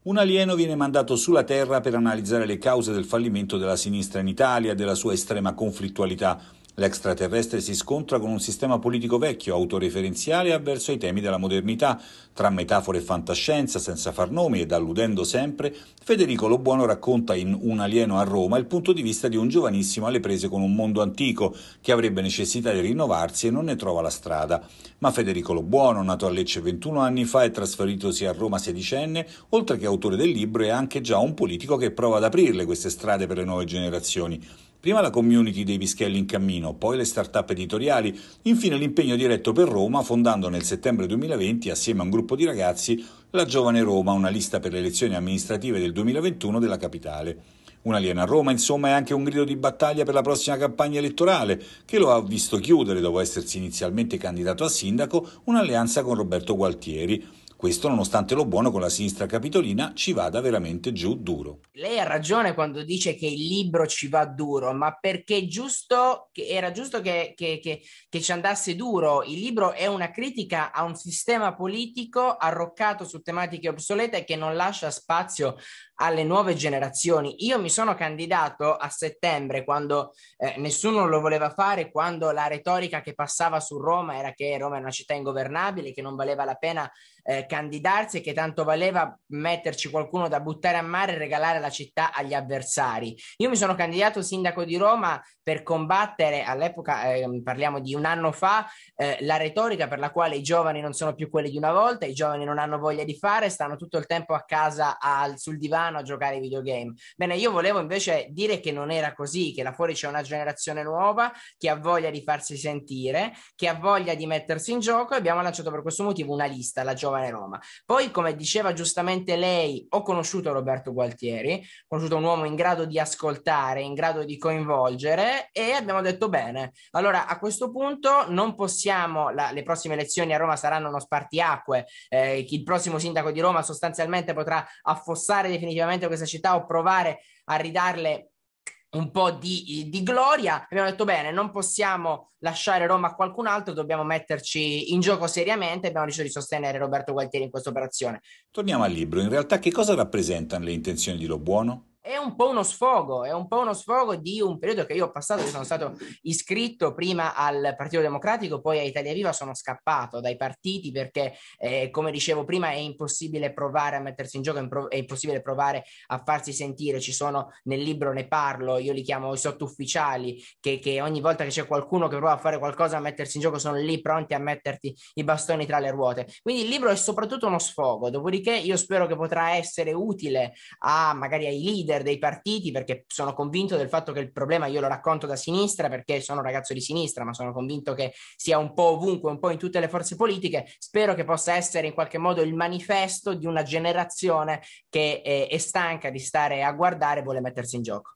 Un alieno viene mandato sulla Terra per analizzare le cause del fallimento della sinistra in Italia e della sua estrema conflittualità, L'extraterrestre si scontra con un sistema politico vecchio, autoreferenziale e avverso ai temi della modernità, tra metafore e fantascienza, senza far nomi ed alludendo sempre, Federico Lobuono racconta in Un alieno a Roma il punto di vista di un giovanissimo alle prese con un mondo antico che avrebbe necessità di rinnovarsi e non ne trova la strada. Ma Federico Lobuono, nato a Lecce 21 anni fa e trasferitosi a Roma sedicenne, oltre che autore del libro è anche già un politico che prova ad aprirle queste strade per le nuove generazioni. Prima la community dei Vischelli in cammino, poi le start-up editoriali, infine l'impegno diretto per Roma, fondando nel settembre 2020, assieme a un gruppo di ragazzi, la Giovane Roma, una lista per le elezioni amministrative del 2021 della capitale. Un alieno a Roma, insomma, è anche un grido di battaglia per la prossima campagna elettorale, che lo ha visto chiudere, dopo essersi inizialmente candidato a sindaco, un'alleanza con Roberto Gualtieri, questo nonostante lo buono con la sinistra capitolina ci vada veramente giù duro. Lei ha ragione quando dice che il libro ci va duro, ma perché giusto che, era giusto che, che, che ci andasse duro. Il libro è una critica a un sistema politico arroccato su tematiche obsolete che non lascia spazio alle nuove generazioni. Io mi sono candidato a settembre quando eh, nessuno lo voleva fare, quando la retorica che passava su Roma era che Roma è una città ingovernabile, che non valeva la pena eh, candidarsi e che tanto valeva metterci qualcuno da buttare a mare e regalare la città agli avversari. Io mi sono candidato sindaco di Roma per combattere all'epoca, eh, parliamo di un anno fa, eh, la retorica per la quale i giovani non sono più quelli di una volta, i giovani non hanno voglia di fare, stanno tutto il tempo a casa al, sul divano mano a giocare ai videogame. Bene, io volevo invece dire che non era così, che là fuori c'è una generazione nuova che ha voglia di farsi sentire, che ha voglia di mettersi in gioco e abbiamo lanciato per questo motivo una lista, la giovane Roma. Poi, come diceva giustamente lei, ho conosciuto Roberto Gualtieri, ho conosciuto un uomo in grado di ascoltare, in grado di coinvolgere e abbiamo detto bene. Allora, a questo punto non possiamo, la, le prossime elezioni a Roma saranno uno spartiacque, eh, il prossimo sindaco di Roma sostanzialmente potrà affossare definitivamente definitivamente questa città o provare a ridarle un po' di, di, gloria. Abbiamo detto bene, non possiamo lasciare Roma a qualcun altro, dobbiamo metterci in gioco seriamente. Abbiamo deciso di sostenere Roberto Gualtieri in questa operazione. Torniamo al libro. In realtà che cosa rappresentano le intenzioni di Lo Buono? un po' uno sfogo, è un po' uno sfogo di un periodo che io ho passato, sono stato iscritto prima al Partito Democratico, poi a Italia Viva sono scappato dai partiti perché, eh, come dicevo prima, è impossibile provare a mettersi in gioco, è, è impossibile provare a farsi sentire, ci sono nel libro ne parlo, io li chiamo i sottufficiali, che, che ogni volta che c'è qualcuno che prova a fare qualcosa, a mettersi in gioco, sono lì pronti a metterti i bastoni tra le ruote. Quindi il libro è soprattutto uno sfogo, dopodiché io spero che potrà essere utile a magari ai leader dei partiti perché sono convinto del fatto che il problema io lo racconto da sinistra perché sono ragazzo di sinistra, ma sono convinto che sia un po' ovunque, un po' in tutte le forze politiche. Spero che possa essere in qualche modo il manifesto di una generazione che è, eh, è stanca di stare a guardare e vuole mettersi in gioco.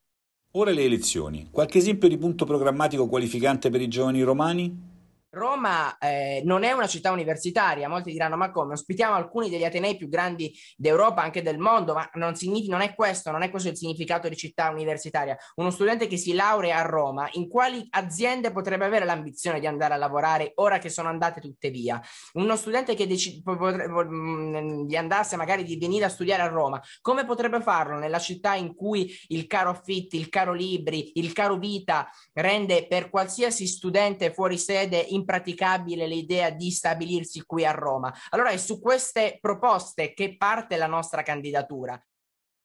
Ora le elezioni. Qualche esempio di punto programmatico qualificante per i giovani romani? Roma eh, non è una città universitaria, molti diranno ma come, ospitiamo alcuni degli Atenei più grandi d'Europa, anche del mondo, ma non, significa, non è questo, non è questo il significato di città universitaria. Uno studente che si laurea a Roma, in quali aziende potrebbe avere l'ambizione di andare a lavorare ora che sono andate tutte via? Uno studente che dec- potrebbe, mm, di andasse magari di venire a studiare a Roma, come potrebbe farlo nella città in cui il caro affitti, il caro libri, il caro vita rende per qualsiasi studente fuori sede in impraticabile l'idea di stabilirsi qui a Roma. Allora è su queste proposte che parte la nostra candidatura.